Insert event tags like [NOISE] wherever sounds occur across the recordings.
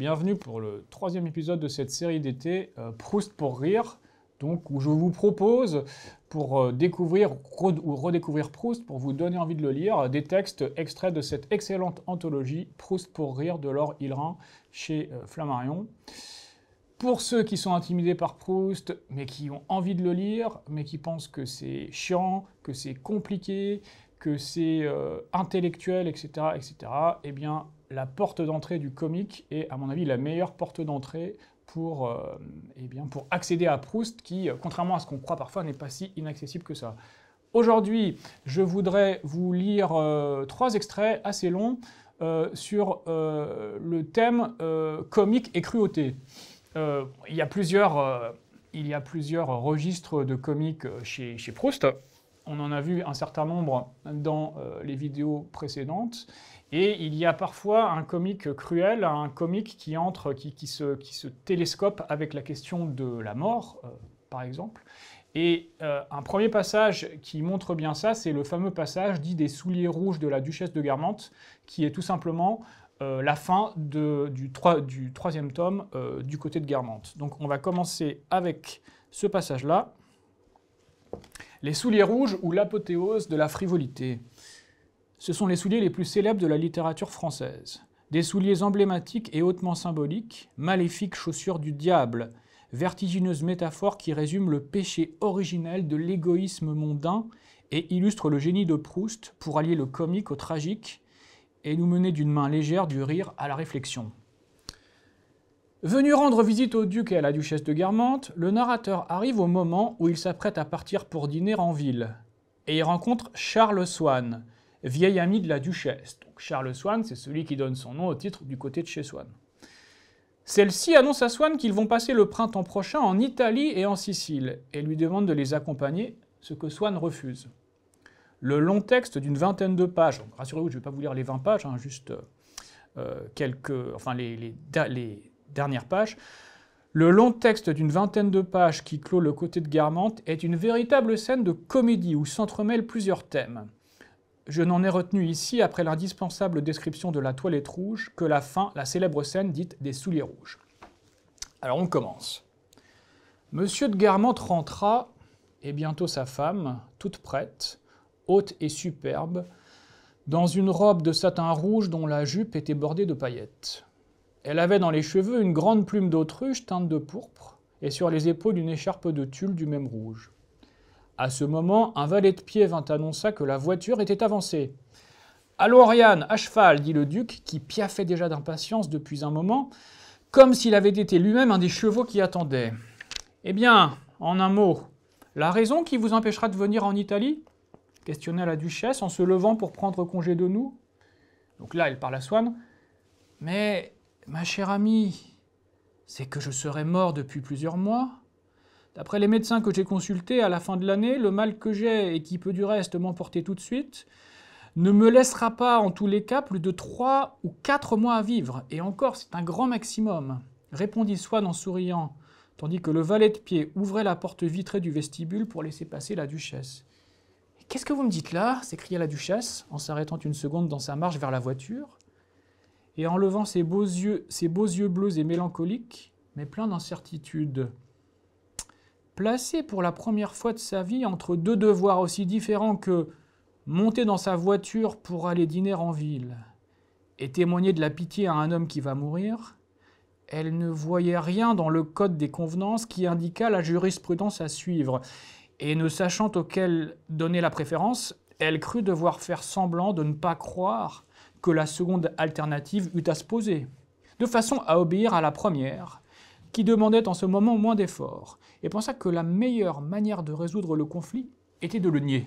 Bienvenue pour le troisième épisode de cette série d'été euh, Proust pour rire, donc où je vous propose pour euh, découvrir ou redécouvrir Proust, pour vous donner envie de le lire, euh, des textes extraits de cette excellente anthologie Proust pour rire de Laure Hilrain chez Flammarion. Pour ceux qui sont intimidés par Proust, mais qui ont envie de le lire, mais qui pensent que c'est chiant, que c'est compliqué, que c'est intellectuel, etc., etc., eh bien, la porte d'entrée du comique est, à mon avis, la meilleure porte d'entrée pour, euh, eh pour accéder à Proust, qui, euh, contrairement à ce qu'on croit parfois, n'est pas si inaccessible que ça. Aujourd'hui, je voudrais vous lire euh, trois extraits assez longs sur le thème comique et cruauté. il, y a plusieurs, il y a plusieurs registres de comique chez Proust. On en a vu un certain nombre dans euh, les vidéos précédentes. Et il y a parfois un comique cruel, un comique qui entre, qui, qui, se, qui se, télescope avec la question de la mort, euh, par exemple. Et euh, un premier passage qui montre bien ça, c'est le fameux passage dit des souliers rouges de la duchesse de Guermantes, qui est tout simplement la fin de, du, du, troisième tome du côté de Guermantes. Donc on va commencer avec ce passage-là. Les souliers rouges ou l'apothéose de la frivolité. Ce sont les souliers les plus célèbres de la littérature française. Des souliers emblématiques et hautement symboliques, maléfiques chaussures du diable, vertigineuses métaphores qui résument le péché originel de l'égoïsme mondain et illustre le génie de Proust pour allier le comique au tragique et nous mener d'une main légère du rire à la réflexion. Venu rendre visite au duc et à la duchesse de Guermantes, le narrateur arrive au moment où il s'apprête à partir pour dîner en ville. Et il rencontre Charles Swann, vieil ami de la duchesse. Donc Charles Swann, c'est celui qui donne son nom au titre du côté de chez Swann. Celle-ci annonce à Swann qu'ils vont passer le printemps prochain en Italie et en Sicile et lui demande de les accompagner, ce que Swann refuse. Le long texte d'une vingtaine de pages, rassurez-vous, je ne vais pas vous lire les 20 pages, hein, juste euh, euh, quelques. enfin, les, les, les dernière page. Le long texte d'une vingtaine de pages qui clôt le côté de Guermantes est une véritable scène de comédie où s'entremêlent plusieurs thèmes. Je n'en ai retenu ici, après l'indispensable description de la toilette rouge, que la fin, la célèbre scène dite des souliers rouges. Alors on commence. Monsieur de Guermantes rentra, et bientôt sa femme, toute prête, haute et superbe, dans une robe de satin rouge dont la jupe était bordée de paillettes. Elle avait dans les cheveux une grande plume d'autruche teinte de pourpre et sur les épaules une écharpe de tulle du même rouge. À ce moment, un valet de pied vint annoncer que la voiture était avancée. Allô, Oriane, à cheval, dit le duc, qui piaffait déjà d'impatience depuis un moment, comme s'il avait été lui-même un des chevaux qui attendait. Eh bien, en un mot, la raison qui vous empêchera de venir en Italie questionna la duchesse en se levant pour prendre congé de nous. Donc là, elle parle à Swann. Mais Ma chère amie, c'est que je serais mort depuis plusieurs mois. D'après les médecins que j'ai consultés à la fin de l'année, le mal que j'ai et qui peut du reste m'emporter tout de suite ne me laissera pas en tous les cas plus de trois ou quatre mois à vivre, et encore c'est un grand maximum, répondit Swann en souriant, tandis que le valet de pied ouvrait la porte vitrée du vestibule pour laisser passer la duchesse. Qu'est-ce que vous me dites là s'écria la duchesse en s'arrêtant une seconde dans sa marche vers la voiture et en levant ses beaux yeux, ses beaux yeux bleus et mélancoliques, mais pleins d'incertitude. Placé pour la première fois de sa vie entre deux devoirs aussi différents que monter dans sa voiture pour aller dîner en ville et témoigner de la pitié à un homme qui va mourir, elle ne voyait rien dans le code des convenances qui indiquât la jurisprudence à suivre, et ne sachant auquel donner la préférence, elle crut devoir faire semblant de ne pas croire que la seconde alternative eût à se poser, de façon à obéir à la première, qui demandait en ce moment moins d'efforts, et pensa que la meilleure manière de résoudre le conflit était de le nier.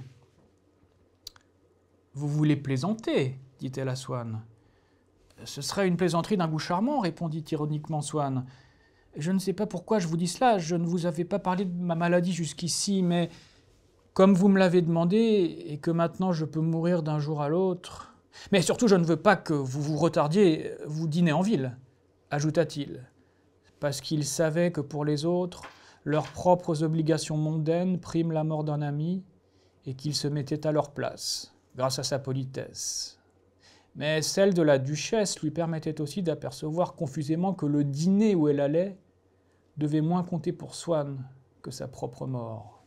Vous voulez plaisanter dit-elle à Swann. Ce serait une plaisanterie d'un goût charmant, répondit ironiquement Swann. Je ne sais pas pourquoi je vous dis cela, je ne vous avais pas parlé de ma maladie jusqu'ici, mais comme vous me l'avez demandé et que maintenant je peux mourir d'un jour à l'autre. Mais surtout, je ne veux pas que vous vous retardiez, vous dîner en ville, ajouta-t-il, parce qu'il savait que pour les autres, leurs propres obligations mondaines priment la mort d'un ami et qu'ils se mettaient à leur place, grâce à sa politesse. Mais celle de la duchesse lui permettait aussi d'apercevoir confusément que le dîner où elle allait devait moins compter pour Swann que sa propre mort.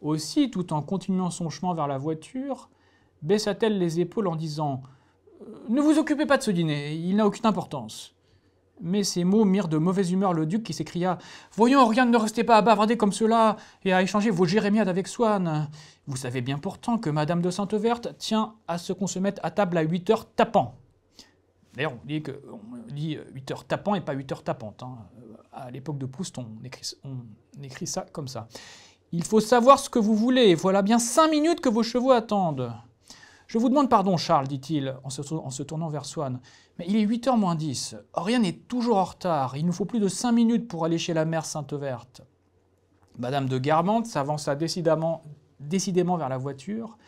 Aussi, tout en continuant son chemin vers la voiture, baissa-t-elle les épaules en disant euh, Ne vous occupez pas de ce dîner, il n'a aucune importance. Mais ces mots mirent de mauvaise humeur le duc qui s'écria Voyons, rien ne restez pas à bavarder comme cela et à échanger vos jérémiades avec Swann. Vous savez bien pourtant que Madame de Sainte-Verte tient à ce qu'on se mette à table à 8 heures tapant. D'ailleurs, on dit, que, dit 8 euh, heures tapant et pas 8 heures tapantes. Hein. Euh, à l'époque de Proust, on écrit, on écrit ça comme ça. Il faut savoir ce que vous voulez. Voilà bien cinq minutes que vos chevaux attendent. Je vous demande pardon, Charles, dit-il en, se, tournant vers Swann, mais il est 8h moins 10. Rien est toujours en retard. Il nous faut plus de 5 minutes pour aller chez la mère Sainte-Verte. Madame de Garmante s'avança décidément, décidément vers la voiture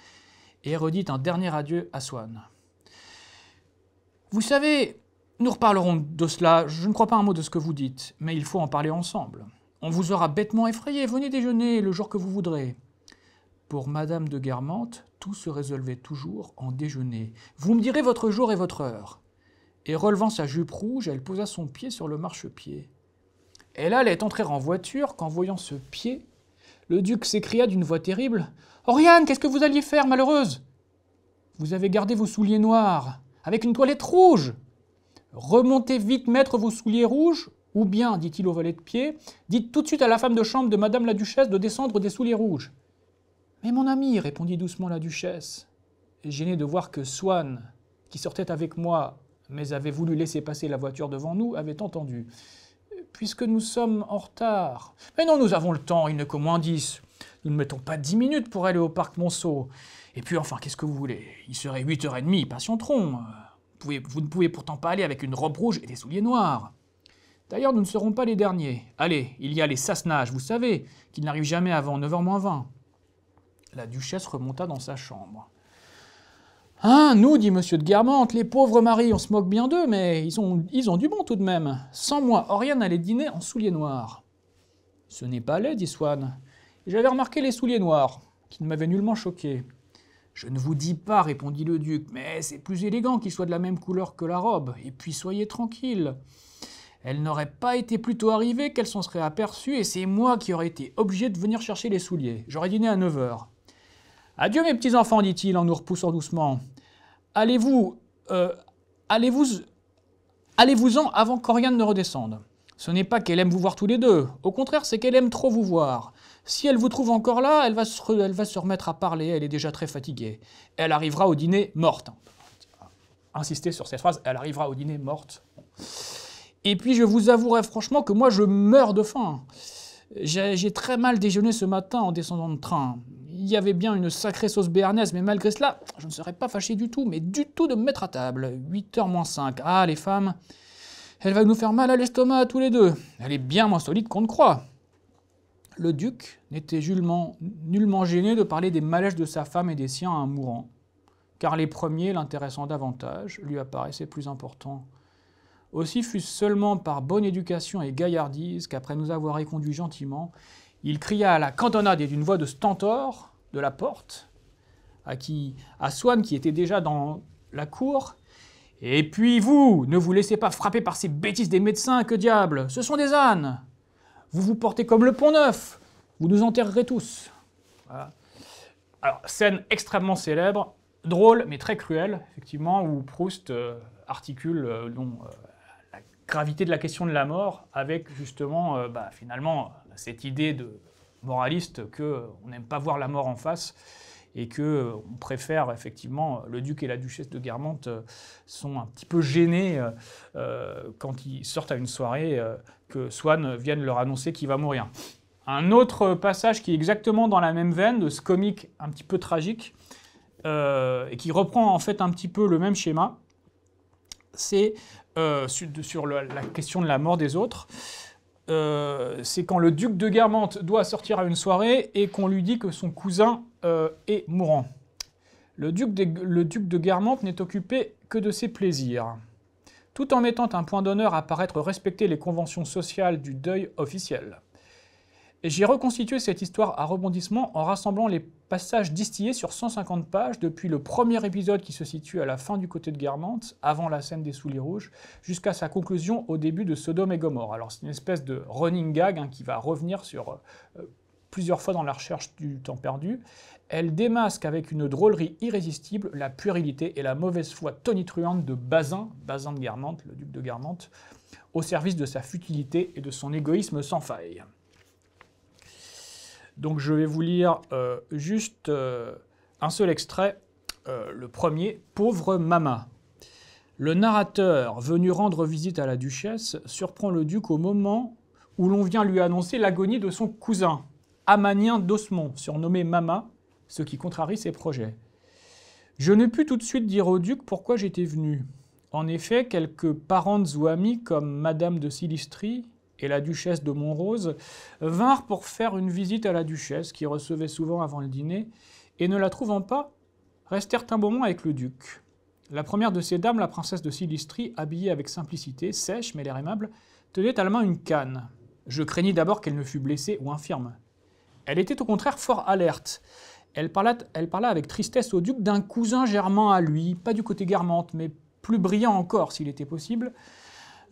et redit un dernier adieu à Swann. Vous savez, nous reparlerons de cela. Je ne crois pas un mot de ce que vous dites, mais il faut en parler ensemble. On vous aura bêtement effrayé. Venez déjeuner le jour que vous voudrez. Pour Madame de Guermantes, tout se résolvait toujours en déjeuner. Vous me direz votre jour et votre heure. Et relevant sa jupe rouge, elle posa son pied sur le marchepied. Elle allait entrer en voiture qu'en voyant ce pied, le duc s'écria d'une voix terrible Oriane, qu'est-ce que vous alliez faire, malheureuse Vous avez gardé vos souliers noirs, avec une toilette rouge. Remontez vite mettre vos souliers rouges, ou bien, dit-il au valet de pied, dites tout de suite à la femme de chambre de Madame la Duchesse de descendre des souliers rouges. Mais mon ami, répondit doucement la duchesse, gênée de voir que Swann, qui sortait avec moi, mais avait voulu laisser passer la voiture devant nous, avait entendu. Puisque nous sommes en retard. Mais non, nous avons le temps, il n'est qu'au moins dix. Nous ne mettons pas dix minutes pour aller au parc Monceau. Et puis enfin, qu'est-ce que vous voulez Il serait huit heures et demie, patienterons. Vous, vous ne pouvez pourtant pas aller avec une robe rouge et des souliers noirs. D'ailleurs, nous ne serons pas les derniers. Allez, il y a les sasnages, vous savez, qui n'arrivent jamais avant 9h20. La duchesse remonta dans sa chambre. Hein, nous, dit M. de Guermantes, les pauvres maris, on se moque bien d'eux, mais ils ont, ils ont du bon tout de même. Sans moi, Oriane allait dîner en souliers noirs. Ce n'est pas laid, dit Swann. J'avais remarqué les souliers noirs, qui ne m'avaient nullement choqué. Je ne vous dis pas, répondit le duc, mais c'est plus élégant qu'ils soient de la même couleur que la robe, et puis soyez tranquille. Elle n'aurait pas été plus tôt arrivée qu'elle s'en serait aperçue, et c'est moi qui aurais été obligé de venir chercher les souliers. J'aurais dîné à 9 heures. Adieu mes petits enfants, dit-il en nous repoussant doucement. Allez-vous, euh, allez-vous, allez-vous-en avant qu'Oriane ne redescende. Ce n'est pas qu'elle aime vous voir tous les deux, au contraire c'est qu'elle aime trop vous voir. Si elle vous trouve encore là, elle va, se, elle va se remettre à parler, elle est déjà très fatiguée. Elle arrivera au dîner morte. Insister sur cette phrase, elle arrivera au dîner morte. Et puis je vous avouerai franchement que moi je meurs de faim. J'ai très mal déjeuné ce matin en descendant de train il y avait bien une sacrée sauce béarnaise, mais malgré cela, je ne serais pas fâché du tout, mais du tout de me mettre à table. 8h moins 5. Ah, les femmes, elle va nous faire mal à l'estomac tous les deux. Elle est bien moins solide qu'on ne croit. Le duc n'était nullement, gêné de parler des malaises de sa femme et des siens à un mourant, car les premiers l'intéressant davantage lui apparaissaient plus importants. Aussi fut-ce seulement par bonne éducation et gaillardise qu'après nous avoir éconduits gentiment, il cria à la cantonade et d'une voix de stentor de la porte à, qui, à Swann qui était déjà dans la cour. Et puis vous, ne vous laissez pas frapper par ces bêtises des médecins, que diable Ce sont des ânes Vous vous portez comme le pont-neuf Vous nous enterrerez tous. Alors, scène extrêmement célèbre, drôle mais très cruelle, effectivement, où Proust euh, articule euh, euh, la gravité de la question de la mort avec justement, bah, finalement, cette idée de moraliste qu'on euh, n'aime pas voir la mort en face et qu'on euh, préfère effectivement euh, le duc et la duchesse de Guermantes sont un petit peu gênés quand ils sortent à une soirée que Swann vienne leur annoncer qu'il va mourir. Un autre passage qui est exactement dans la même veine de ce comique un petit peu tragique et qui reprend en fait un petit peu le même schéma, c'est sur, la question de la mort des autres. Euh, c'est quand le duc de Guermantes doit sortir à une soirée et qu'on lui dit que son cousin euh, est mourant. Le duc, de, le duc de Guermantes n'est occupé que de ses plaisirs, tout en mettant un point d'honneur à paraître respecter les conventions sociales du deuil officiel. J'ai reconstitué cette histoire à rebondissement en rassemblant les passages distillés sur 150 pages, depuis le premier épisode qui se situe à la fin du côté de Guermantes, avant la scène des souliers rouges, jusqu'à sa conclusion au début de Sodome et Gomorre. Alors c'est une espèce de running gag hein, qui va revenir sur euh, plusieurs fois dans la recherche du temps perdu. Elle démasque avec une drôlerie irrésistible la puérilité et la mauvaise foi tonitruante de Bazin, Bazin de Guermantes, le duc de Guermantes, au service de sa futilité et de son égoïsme sans faille. Donc je vais vous lire euh, juste euh, un seul extrait, euh, le premier, Pauvre Mama. Le narrateur, venu rendre visite à la duchesse, surprend le duc au moment où l'on vient lui annoncer l'agonie de son cousin, Amanien d'Osmond, surnommé Mama, ce qui contrarie ses projets. Je ne pus tout de suite dire au duc pourquoi j'étais venu. En effet, quelques parentes ou amies comme Madame de Silistrie, et la duchesse de Montrose vinrent pour faire une visite à la duchesse, qui recevait souvent avant le dîner, et ne la trouvant pas, restèrent un moment avec le duc. La première de ces dames, la princesse de Silistri, habillée avec simplicité, sèche mais l'air aimable, tenait à la main une canne. Je craignis d'abord qu'elle ne fût blessée ou infirme. Elle était au contraire fort alerte. Elle parla, elle avec tristesse au duc d'un cousin germain à lui, pas du côté Guermantes, mais plus brillant encore s'il était possible,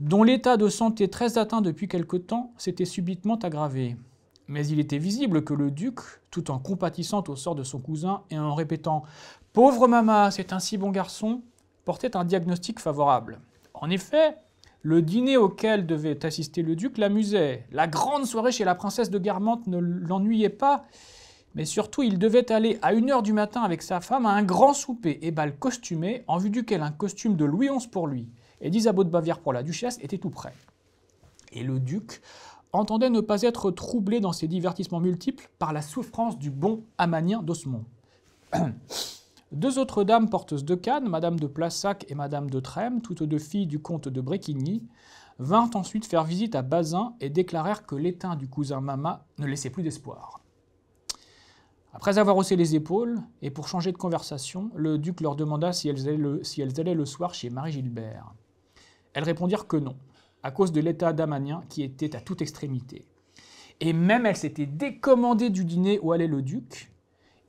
dont l'état de santé très atteint depuis quelque temps s'était subitement aggravé. Mais il était visible que le duc, tout en compatissant au sort de son cousin et en répétant ⁇ Pauvre maman, c'est un si bon garçon !⁇ portait un diagnostic favorable. En effet, le dîner auquel devait assister le duc l'amusait, la grande soirée chez la princesse de Garmante ne l'ennuyait pas, mais surtout il devait aller à 1h du matin avec sa femme à un grand souper et bal costumé, en vue duquel un costume de Louis XI pour lui et d'Isabeau de Bavière pour la duchesse était tout près. Et le duc entendait ne pas être troublé dans ses divertissements multiples par la souffrance du bon amanien d'Osmond. [CLEARS THROAT] Deux autres dames porteuses de Cannes, Madame de Plassac et Madame de Trême, toutes deux filles du comte de Bréquigny, vinrent ensuite faire visite à Bazin et déclarèrent que l'étain du cousin Mama ne laissait plus d'espoir. Après avoir haussé les épaules, et pour changer de conversation, le duc leur demanda si elles allaient le soir chez Marie-Gilbert. Elles répondirent que non, à cause de l'État damanien qui était à toute extrémité. Et même elles s'étaient décommandées du dîner où allait le duc,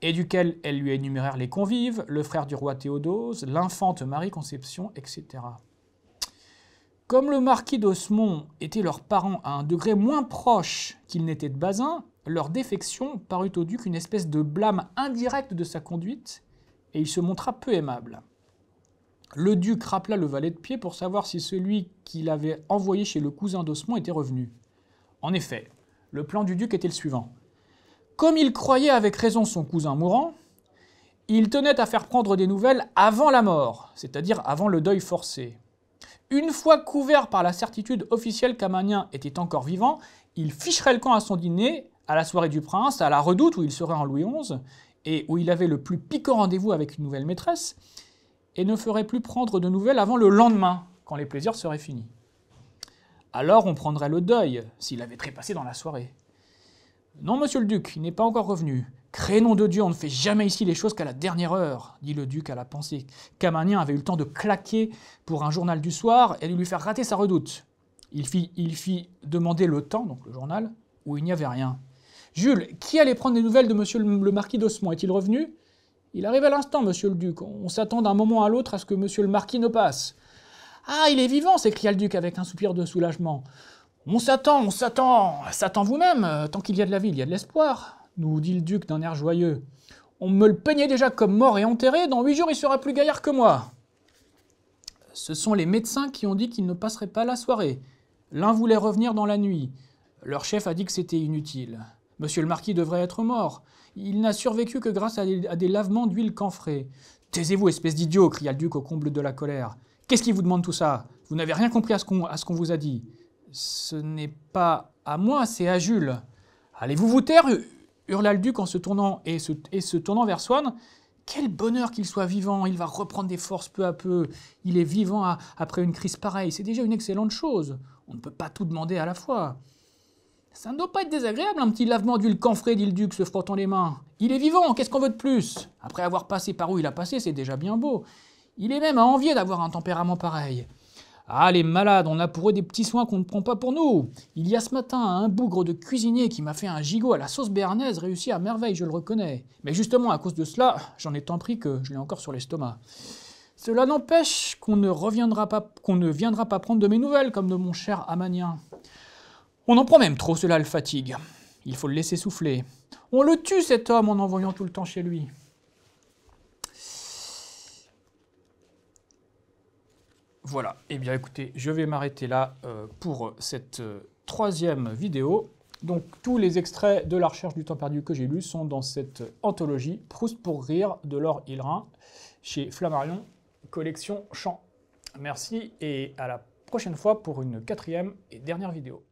et duquel elles lui énumérèrent les convives, le frère du roi Théodose, l'infante Marie-Conception, etc. Comme le marquis d'Osmond était leur parent à un degré moins proche qu'il n'était de Bazin, leur défection parut au duc une espèce de blâme indirecte de sa conduite, et il se montra peu aimable. Le duc rappela le valet de pied pour savoir si celui qu'il avait envoyé chez le cousin d'Osmond était revenu. En effet, le plan du duc était le suivant. Comme il croyait avec raison son cousin mourant, il tenait à faire prendre des nouvelles avant la mort, c'est-à-dire avant le deuil forcé. Une fois couvert par la certitude officielle qu'Amanien était encore vivant, il ficherait le camp à son dîner, à la soirée du prince, à la redoute où il serait en Louis XI, et où il avait le plus piquant rendez-vous avec une nouvelle maîtresse, et ne ferait plus prendre de nouvelles avant le lendemain, quand les plaisirs seraient finis. Alors on prendrait le deuil, s'il avait trépassé dans la soirée. Non, monsieur le duc, il n'est pas encore revenu. nom de Dieu, on ne fait jamais ici les choses qu'à la dernière heure, dit le duc à la pensée. Camanien avait eu le temps de claquer pour un journal du soir et de lui faire rater sa redoute. Il fit, il fit demander le temps, donc le journal, où il n'y avait rien. Jules, qui allait prendre des nouvelles de monsieur le, marquis d'Osmond Est-il revenu il arrive à l'instant, monsieur le duc. On s'attend d'un moment à l'autre à ce que monsieur le marquis ne passe. Ah, il est vivant s'écria le duc avec un soupir de soulagement. On s'attend, on s'attend, s'attend vous-même. Euh, tant qu'il y a de la vie, il y a de l'espoir, nous dit le duc d'un air joyeux. On me le peignait déjà comme mort et enterré. Dans huit jours, il sera plus gaillard que moi. Ce sont les médecins qui ont dit qu'ils ne passerait pas la soirée. L'un voulait revenir dans la nuit. Leur chef a dit que c'était inutile. Monsieur le marquis devrait être mort. Il n'a survécu que grâce à des, lavements d'huile camphrée. Taisez-vous, espèce d'idiot cria le duc au comble de la colère. Qu'est-ce qui vous demande tout ça Vous n'avez rien compris à ce qu'on vous a dit. Ce n'est pas à moi, c'est à Jules. Allez-vous vous taire hurla le duc en se tournant et se, tournant vers Swann. Quel bonheur qu'il soit vivant, il va reprendre des forces peu à peu. Il est vivant après une crise pareille, c'est déjà une excellente chose. On ne peut pas tout demander à la fois. Ça ne doit pas être désagréable, un petit lavement d'huile camfrée, dit le duc, se frottant les mains. Il est vivant, qu'est-ce qu'on veut de plus Après avoir passé par où il a passé, c'est déjà bien beau. Il est même à envier d'avoir un tempérament pareil. Ah, les malades, on a pour eux des petits soins qu'on ne prend pas pour nous. Il y a ce matin un bougre de cuisinier qui m'a fait un gigot à la sauce béarnaise réussi à merveille, je le reconnais. Mais justement, à cause de cela, j'en ai tant pris que je l'ai encore sur l'estomac. Cela n'empêche qu'on ne reviendra qu'on ne viendra pas prendre de mes nouvelles, comme de mon cher Amanien. On en prend même trop, cela le fatigue. Il faut le laisser souffler. On le tue cet homme en envoyant tout le temps chez lui. Voilà, et eh bien écoutez, je vais m'arrêter là euh, pour cette euh, troisième vidéo. Donc tous les extraits de la recherche du temps perdu que j'ai lu sont dans cette anthologie Proust pour rire de Laure Hilrin chez Flammarion, collection Chant. Merci et à la prochaine fois pour une quatrième et dernière vidéo.